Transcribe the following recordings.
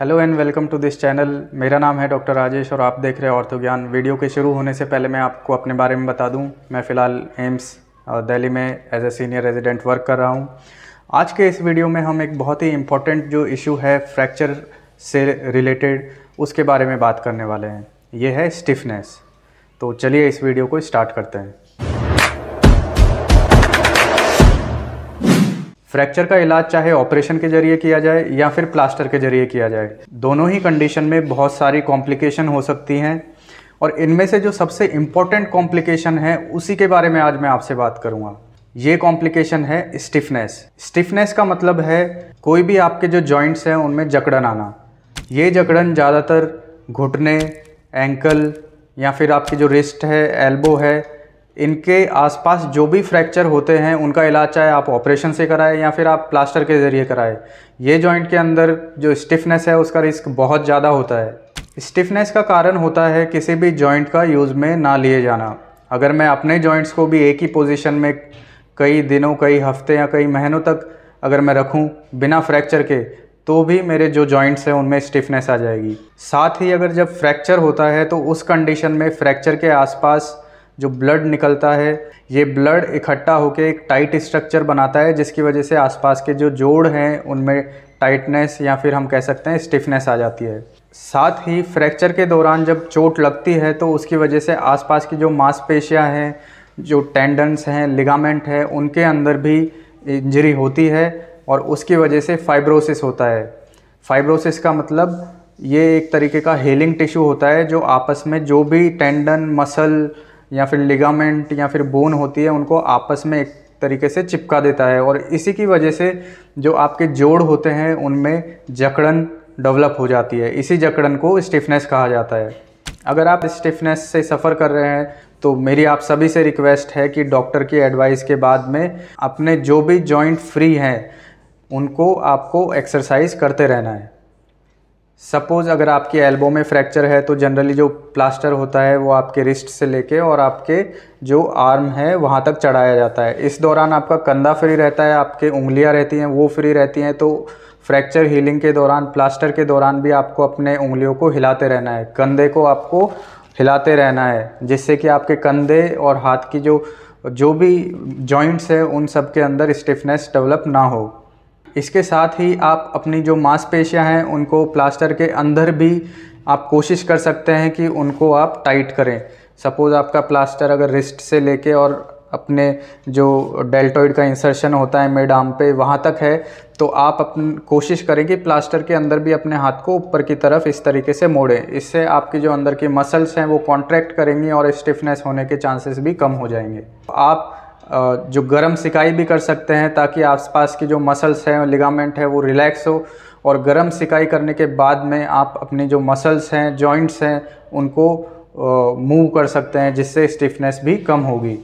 hello and welcome to this channel मेरा नाम है डॉक्टर राजेश और आप देख रहे हैं ऑर्थो ज्ञान वीडियो के शुरू होने से पहले मैं आपको अपने बारे में बता दूं मैं फ़िलहाल एम्स दिल्ली में as a senior resident work कर रहा हूं आज के इस वीडियो में हम एक बहुत ही इम्पॉर्टेंट जो इशू है फ्रैक्चर से रिलेटेड उसके बारे में बात करने वाले हैं ये है स्टिफनेस तो चलिए इस वीडियो को स्टार्ट करते हैं फ्रैक्चर का इलाज चाहे ऑपरेशन के जरिए किया जाए या फिर प्लास्टर के जरिए किया जाए दोनों ही कंडीशन में बहुत सारी कॉम्प्लिकेशन हो सकती हैं और इनमें से जो सबसे इम्पॉर्टेंट कॉम्प्लिकेशन है उसी के बारे में आज मैं आपसे बात करूँगा ये कॉम्प्लिकेशन है स्टिफनेस स्टिफनेस का मतलब है कोई भी आपके जो जॉइंट्स हैं उनमें जकड़न आना ये जकड़न ज़्यादातर घुटने एंकल या फिर आपकी जो रिस्ट है एल्बो है इनके आसपास जो भी फ्रैक्चर होते हैं उनका इलाज चाहे आप ऑपरेशन से कराएं या फिर आप प्लास्टर के ज़रिए कराएं ये जॉइंट के अंदर जो स्टिफनेस है उसका रिस्क बहुत ज़्यादा होता है स्टिफनेस का कारण होता है किसी भी जॉइंट का यूज़ में ना लिए जाना अगर मैं अपने जॉइंट्स को भी एक ही पोजिशन में कई दिनों कई हफ्ते या कई महीनों तक अगर मैं रखूँ बिना फ्रैक्चर के तो भी मेरे जो जॉइंट्स हैं उनमें स्टिफनेस आ जाएगी साथ ही अगर जब फ्रैक्चर होता है तो उस कंडीशन में फ्रैक्चर के आसपास जो ब्लड निकलता है ये ब्लड इकट्ठा होकर एक टाइट स्ट्रक्चर बनाता है जिसकी वजह से आसपास के जो जोड़ हैं उनमें टाइटनेस या फिर हम कह सकते हैं स्टिफनेस आ जाती है साथ ही फ्रैक्चर के दौरान जब चोट लगती है तो उसकी वजह से आसपास की जो मांसपेशियाँ हैं जो टेंडन्स हैं लिगामेंट है उनके अंदर भी इंजरी होती है और उसकी वजह से फाइब्रोसिस होता है फाइब्रोसिस का मतलब ये एक तरीके का हेलिंग टिश्यू होता है जो आपस में जो भी टेंडन मसल या फिर लिगामेंट या फिर बोन होती है उनको आपस में एक तरीके से चिपका देता है और इसी की वजह से जो आपके जोड़ होते हैं उनमें जकड़न डेवलप हो जाती है इसी जकड़न को स्टिफनेस कहा जाता है अगर आप स्टिफनेस से सफ़र कर रहे हैं तो मेरी आप सभी से रिक्वेस्ट है कि डॉक्टर की एडवाइस के बाद में अपने जो भी जॉइंट फ्री हैं उनको आपको एक्सरसाइज करते रहना है सपोज़ अगर आपके एल्बो में फ्रैक्चर है तो जनरली जो प्लास्टर होता है वो आपके रिस्ट से लेके और आपके जो आर्म है वहाँ तक चढ़ाया जाता है इस दौरान आपका कंधा फ्री रहता है आपके उंगलियाँ रहती हैं वो फ्री रहती हैं तो फ्रैक्चर हीलिंग के दौरान प्लास्टर के दौरान भी आपको अपने उंगलियों को हिलाते रहना है कंधे को आपको हिलाते रहना है जिससे कि आपके कंधे और हाथ की जो जो भी जॉइंट्स है उन सब के अंदर स्टिफनेस डेवलप ना हो इसके साथ ही आप अपनी जो मांसपेशियां हैं उनको प्लास्टर के अंदर भी आप कोशिश कर सकते हैं कि उनको आप टाइट करें सपोज़ आपका प्लास्टर अगर रिस्ट से लेके और अपने जो डेल्टोइड का इंसर्शन होता है मिड आर्म पे वहाँ तक है तो आप अपन कोशिश करें कि प्लास्टर के अंदर भी अपने हाथ को ऊपर की तरफ इस तरीके से मोड़ें इससे आपके जो अंदर की मसल्स हैं वो कॉन्ट्रैक्ट करेंगी और स्टिफनेस होने के चांसेस भी कम हो जाएंगे आप जो गर्म सिकाई भी कर सकते हैं ताकि आसपास की जो मसल्स हैं लिगामेंट है वो रिलैक्स हो और गर्म सिकाई करने के बाद में आप अपने जो मसल्स हैं जॉइंट्स हैं उनको मूव कर सकते हैं जिससे स्टिफनेस भी कम होगी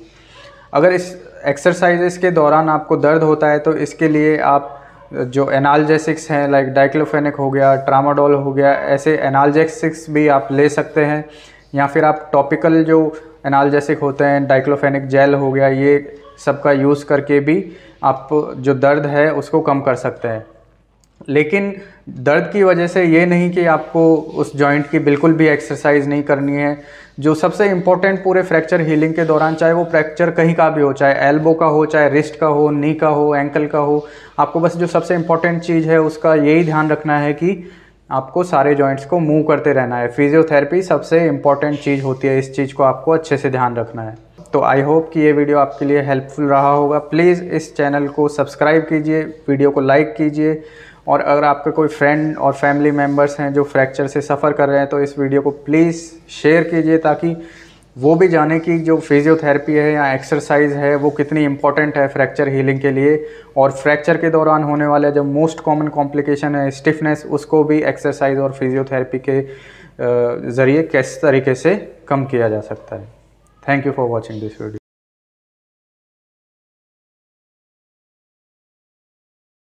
अगर इस एक्सरसाइजेस के दौरान आपको दर्द होता है तो इसके लिए आप जो एनाल्जेसिक्स हैं लाइक डाइक्लोफेनिक हो गया ट्रामाडोल हो गया ऐसे एनाल्जेसिक्स भी आप ले सकते हैं या फिर आप टॉपिकल जो एनालजेसिक होते हैं डाइक्लोफेनिक जेल हो गया ये सब का यूज़ करके भी आप जो दर्द है उसको कम कर सकते हैं लेकिन दर्द की वजह से ये नहीं कि आपको उस जॉइंट की बिल्कुल भी एक्सरसाइज नहीं करनी है जो सबसे इम्पोर्टेंट पूरे फ्रैक्चर हीलिंग के दौरान चाहे वो फ्रैक्चर कहीं का भी हो चाहे एल्बो का हो चाहे रिस्ट का हो नी का हो एंकल का हो आपको बस जो सबसे इम्पोर्टेंट चीज़ है उसका यही ध्यान रखना है कि आपको सारे जॉइंट्स को मूव करते रहना है फिजियोथेरेपी सबसे इम्पॉर्टेंट चीज़ होती है इस चीज़ को आपको अच्छे से ध्यान रखना है तो आई होप कि ये वीडियो आपके लिए हेल्पफुल रहा होगा प्लीज़ इस चैनल को सब्सक्राइब कीजिए वीडियो को लाइक कीजिए और अगर आपके कोई फ्रेंड और फैमिली मेम्बर्स हैं जो फ्रैक्चर से सफ़र कर रहे हैं तो इस वीडियो को प्लीज़ शेयर कीजिए ताकि वो भी जाने कि जो फिज़ियोथेरेपी है या एक्सरसाइज है वो कितनी इंपॉर्टेंट है फ्रैक्चर हीलिंग के लिए और फ्रैक्चर के दौरान होने वाले जो मोस्ट कॉमन कॉम्प्लिकेशन है स्टिफनेस उसको भी एक्सरसाइज और फिज़ियोथेरेपी के ज़रिए किस तरीके से कम किया जा सकता है thank you for watching this video